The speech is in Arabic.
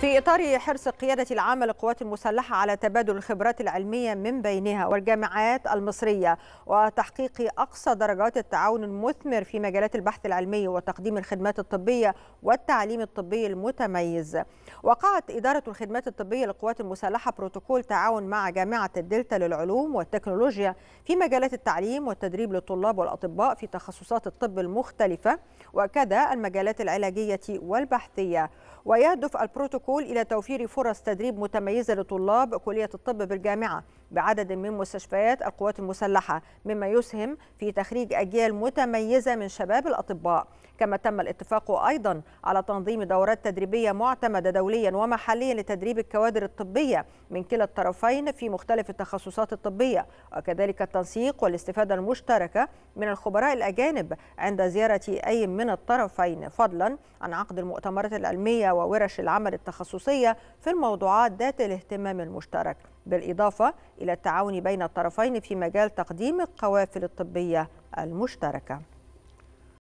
في إطار حرص القيادة العامة للقوات المسلحة على تبادل الخبرات العلمية من بينها والجامعات المصرية وتحقيق أقصى درجات التعاون المثمر في مجالات البحث العلمي وتقديم الخدمات الطبية والتعليم الطبي المتميز وقعت إدارة الخدمات الطبية للقوات المسلحة بروتوكول تعاون مع جامعة الدلتا للعلوم والتكنولوجيا في مجالات التعليم والتدريب للطلاب والأطباء في تخصصات الطب المختلفة وكذا المجالات العلاجية والبحثية ويهدف البروتوكول الدخول إلى توفير فرص تدريب متميزة لطلاب كلية الطب بالجامعة بعدد من مستشفيات القوات المسلحة مما يسهم في تخريج أجيال متميزة من شباب الأطباء كما تم الاتفاق أيضا على تنظيم دورات تدريبية معتمدة دوليا ومحليا لتدريب الكوادر الطبية من كلا الطرفين في مختلف التخصصات الطبية وكذلك التنسيق والاستفادة المشتركة من الخبراء الأجانب عند زيارة أي من الطرفين فضلا عن عقد المؤتمرات العلمية وورش العمل التخصصي التخصصية في الموضوعات ذات الاهتمام المشترك بالإضافة إلى التعاون بين الطرفين في مجال تقديم القوافل الطبية المشتركة